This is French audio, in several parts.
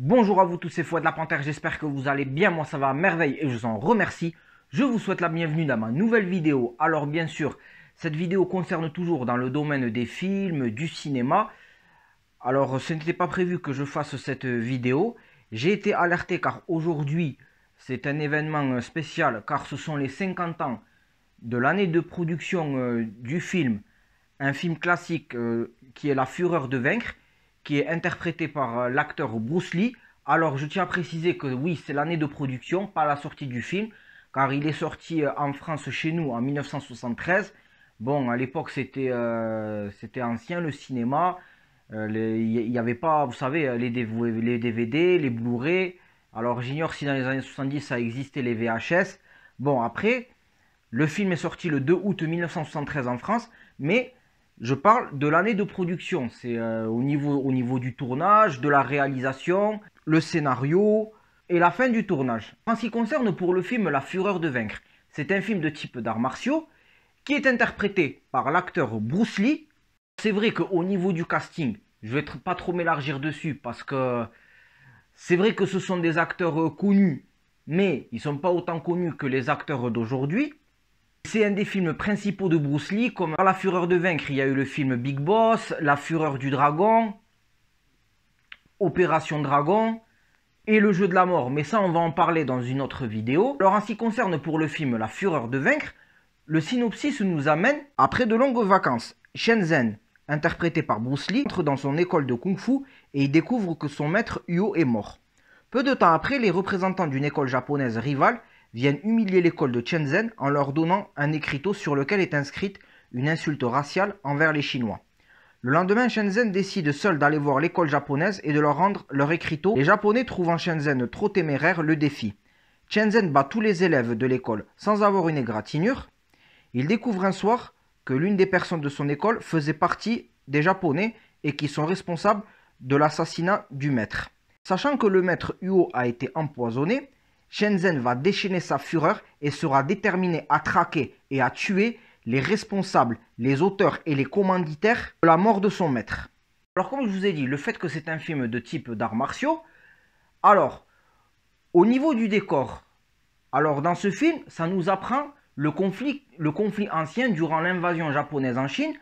Bonjour à vous tous, c'est Fouad de la Panthère, j'espère que vous allez bien, moi ça va à merveille et je vous en remercie. Je vous souhaite la bienvenue dans ma nouvelle vidéo. Alors bien sûr, cette vidéo concerne toujours dans le domaine des films, du cinéma. Alors ce n'était pas prévu que je fasse cette vidéo. J'ai été alerté car aujourd'hui c'est un événement spécial car ce sont les 50 ans de l'année de production euh, du film. Un film classique euh, qui est La Fureur de Vaincre qui est interprété par euh, l'acteur Bruce Lee. Alors je tiens à préciser que oui, c'est l'année de production, pas la sortie du film, car il est sorti euh, en France chez nous en 1973. Bon, à l'époque c'était euh, c'était ancien le cinéma, il n'y avait pas, vous savez, les, les DVD, les Blu-ray. Alors j'ignore si dans les années 70 ça existait les VHS. Bon, après, le film est sorti le 2 août 1973 en France, mais je parle de l'année de production. C'est euh, au, niveau, du tournage, de la réalisation, le scénario et la fin du tournage. En ce qui concerne pour le film La Fureur de Vaincre, c'est un film de type d'arts martiaux qui est interprété par l'acteur Bruce Lee. C'est vrai qu'au niveau du casting, je vais pas trop m'élargir dessus parce que c'est vrai que ce sont des acteurs euh, connus, mais ils sont pas autant connus que les acteurs d'aujourd'hui. C'est un des films principaux de Bruce Lee, comme La Fureur de Vaincre, il y a eu le film Big Boss, La Fureur du Dragon, Opération Dragon et Le Jeu de la Mort. Mais ça, on va en parler dans une autre vidéo. Alors, en ce qui concerne pour le film La Fureur de Vaincre, le synopsis nous amène après de longues vacances. Shenzhen, interprété par Bruce Lee, entre dans son école de kung-fu et il découvre que son maître Huo est mort. Peu de temps après, les représentants d'une école japonaise rivale viennent humilier l'école de Shenzhen en leur donnant un écriteau sur lequel est inscrite une insulte raciale envers les Chinois. Le lendemain, Shenzhen décide seul d'aller voir l'école japonaise et de leur rendre leur écriteau. Les Japonais trouvant Shenzhen trop téméraire le défi. Shenzhen bat tous les élèves de l'école sans avoir une égratignure. Il découvre un soir que l'une des personnes de son école faisait partie des Japonais et qui sont responsables de l'assassinat du maître. Sachant que le maître Huo a été empoisonné, Shenzhen va déchaîner sa fureur et sera déterminé à traquer et à tuer les responsables, les auteurs et les commanditaires de la mort de son maître. Alors comme je vous ai dit, le fait que c'est un film de type d'arts martiaux, alors au niveau du décor, alors dans ce film, ça nous apprend le conflit, le conflit ancien durant l'invasion japonaise en Chine,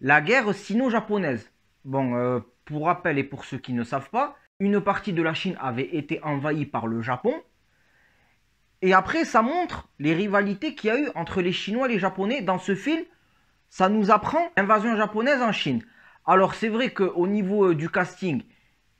la guerre sino-japonaise. Bon, euh, pour rappel et pour ceux qui ne savent pas, une partie de la Chine avait été envahie par le Japon et après, ça montre les rivalités qu'il y a eu entre les Chinois et les Japonais dans ce film. Ça nous apprend l'invasion japonaise en Chine. Alors c'est vrai qu'au niveau euh, du casting,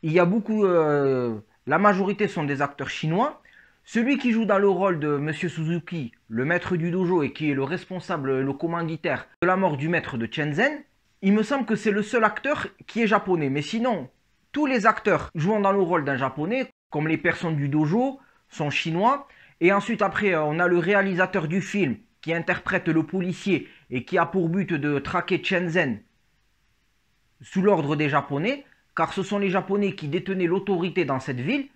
il y a beaucoup... Euh, la majorité sont des acteurs chinois. Celui qui joue dans le rôle de Monsieur Suzuki, le maître du dojo et qui est le responsable, le commanditaire de la mort du maître de Shenzhen, il me semble que c'est le seul acteur qui est japonais. Mais sinon, tous les acteurs jouant dans le rôle d'un japonais, comme les personnes du dojo, sont chinois. Et ensuite, après, euh, on a le réalisateur du film qui interprète le policier et qui a pour but de traquer Shenzhen sous l'ordre des Japonais, car ce sont les Japonais qui détenaient l'autorité dans cette ville.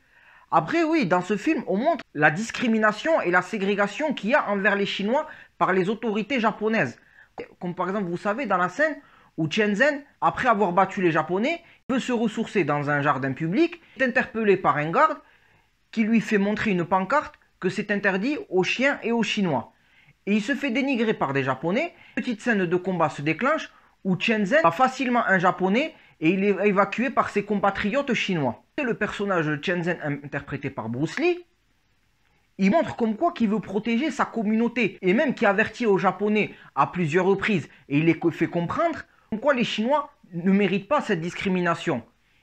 Après, oui, dans ce film, on montre la discrimination et la ségrégation qu'il y a envers les Chinois par les autorités japonaises. Comme par exemple, vous savez, dans la scène où Shenzhen, après avoir battu les Japonais, veut se ressourcer dans un jardin public, est interpellé par un garde qui lui fait montrer une pancarte que c'est interdit aux chiens et aux chinois. Et il se fait dénigrer par des japonais. Une petite scène de combat se déclenche où Zhen bat facilement un japonais et il est évacué par ses compatriotes chinois. C'est le personnage de Zhen interprété par Bruce Lee, il montre comme quoi qu'il veut protéger sa communauté et même qu'il avertit aux japonais à plusieurs reprises et il les fait comprendre pourquoi les chinois ne méritent pas cette discrimination.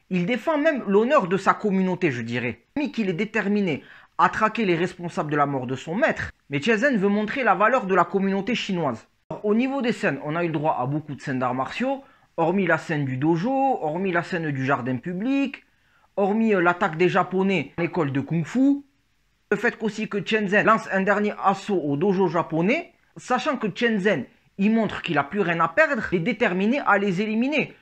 Il défend même l'honneur de sa communauté, je dirais. Mais qu'il est déterminé traquer les responsables de la mort de son maître, mais Zhen veut montrer la valeur de la communauté chinoise. au niveau des scènes, on a eu le droit à beaucoup de scènes d'arts martiaux, hormis la scène du dojo, hormis la scène du jardin public, hormis euh, l'attaque des japonais à l'école de kung-fu, le fait qu'aussi que Zhen lance un dernier assaut au dojo japonais, sachant que Shenzhen y montre qu'il n'a plus rien à perdre, et est déterminé à les éliminer.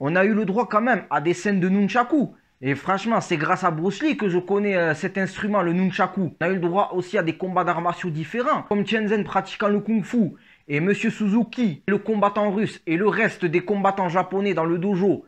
On a eu le droit quand même à des scènes de nunchaku, et franchement, c'est grâce à Bruce Lee que je connais euh, cet instrument, le nunchaku. On a eu le droit aussi à des combats d'arts différents, comme Zhen pratiquant le kung-fu, et Monsieur Suzuki, le combattant russe, et le reste des combattants japonais dans le dojo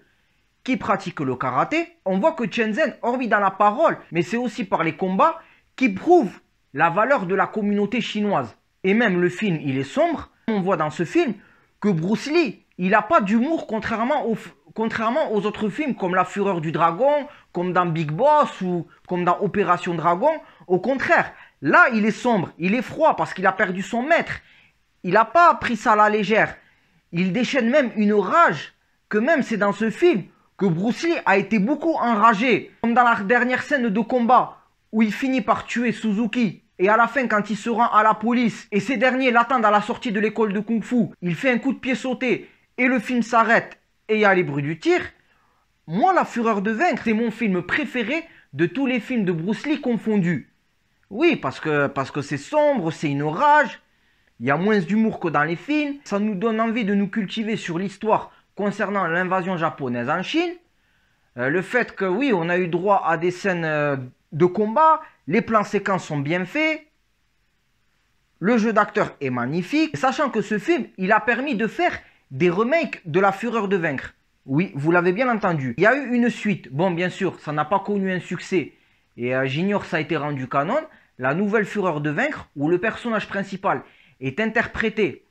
qui pratiquent le karaté. On voit que Zhen, orbite dans la parole, mais c'est aussi par les combats qui prouvent la valeur de la communauté chinoise. Et même le film, il est sombre. On voit dans ce film que Bruce Lee, il n'a pas d'humour contrairement au, contrairement aux autres films comme La Fureur du Dragon, comme dans Big Boss ou comme dans Opération Dragon, au contraire, là il est sombre, il est froid parce qu'il a perdu son maître. Il n'a pas pris ça à la légère. Il déchaîne même une rage que même c'est dans ce film que Bruce Lee a été beaucoup enragé, comme dans la dernière scène de combat où il finit par tuer Suzuki. Et à la fin, quand il se rend à la police et ces derniers l'attendent à la sortie de l'école de Kung Fu, il fait un coup de pied sauté et le film s'arrête et il y a les bruits du tir. Moi, La Fureur de Vaincre, c'est mon film préféré de tous les films de Bruce Lee confondus. Oui, parce que parce que c'est sombre, c'est une orage, il y a moins d'humour que dans les films, ça nous donne envie de nous cultiver sur l'histoire concernant l'invasion japonaise en Chine, euh, le fait que oui, on a eu droit à des scènes euh, de combat, les plans séquences sont bien faits, le jeu d'acteur est magnifique, sachant que ce film, il a permis de faire des remakes de La Fureur de Vaincre. Oui, vous l'avez bien entendu. Il y a eu une suite. Bon, bien sûr, ça n'a pas connu un succès. Et euh, j'ignore ça a été rendu canon. La Nouvelle Fureur de Vaincre, où le personnage principal est interprété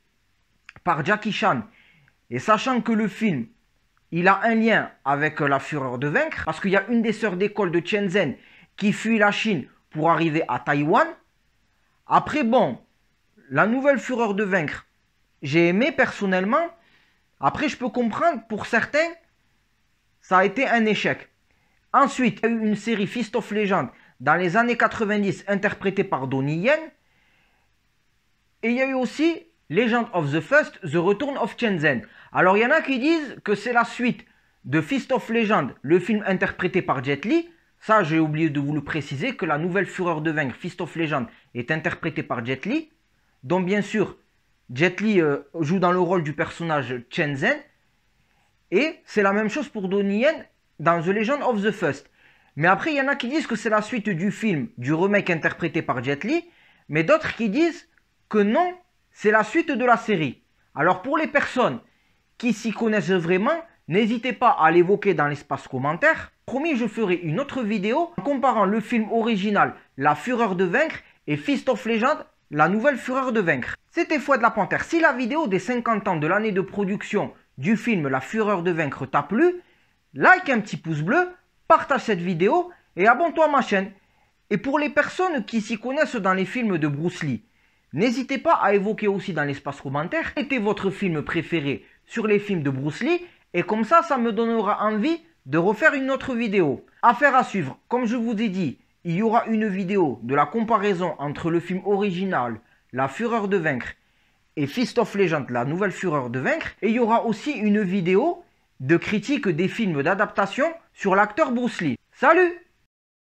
par Jackie Chan. Et sachant que le film, il a un lien avec euh, La Fureur de Vaincre, parce qu'il y a une des sœurs d'école de Shenzhen qui fuit la Chine pour arriver à Taïwan. Après, bon, La Nouvelle Fureur de Vaincre, j'ai aimé personnellement, après, je peux comprendre, pour certains, ça a été un échec. Ensuite, il y a eu une série Fist of Legend dans les années 90, interprétée par Donnie Yen. Et il y a eu aussi Legend of the First, The Return of Shenzhen. Alors, il y en a qui disent que c'est la suite de Fist of Legend, le film interprété par Jet Li. Ça, j'ai oublié de vous le préciser, que la nouvelle fureur de vaincre, Fist of Legend, est interprétée par Jet Li, dont bien sûr Jet Li euh, joue dans le rôle du personnage Chen Zhen. Et c'est la même chose pour Donnie Yen dans The Legend of the First. Mais après, il y en a qui disent que c'est la suite du film, du remake interprété par Jet Li. Mais d'autres qui disent que non, c'est la suite de la série. Alors pour les personnes qui s'y connaissent vraiment, n'hésitez pas à l'évoquer dans l'espace commentaire. Promis, je ferai une autre vidéo en comparant le film original La Fureur de Vaincre et Fist of Legend la nouvelle fureur de vaincre. C'était Fouet de la Panthère. Si la vidéo des 50 ans de l'année de production du film La fureur de vaincre t'a plu, like un petit pouce bleu, partage cette vidéo et abonne-toi à ma chaîne. Et pour les personnes qui s'y connaissent dans les films de Bruce Lee, n'hésitez pas à évoquer aussi dans l'espace commentaire était votre film préféré sur les films de Bruce Lee et comme ça, ça me donnera envie de refaire une autre vidéo. Affaire à suivre, comme je vous ai dit, il y aura une vidéo de la comparaison entre le film original La Fureur de Vaincre et Fist of Legend, La Nouvelle Fureur de Vaincre. Et il y aura aussi une vidéo de critique des films d'adaptation sur l'acteur Bruce Lee. Salut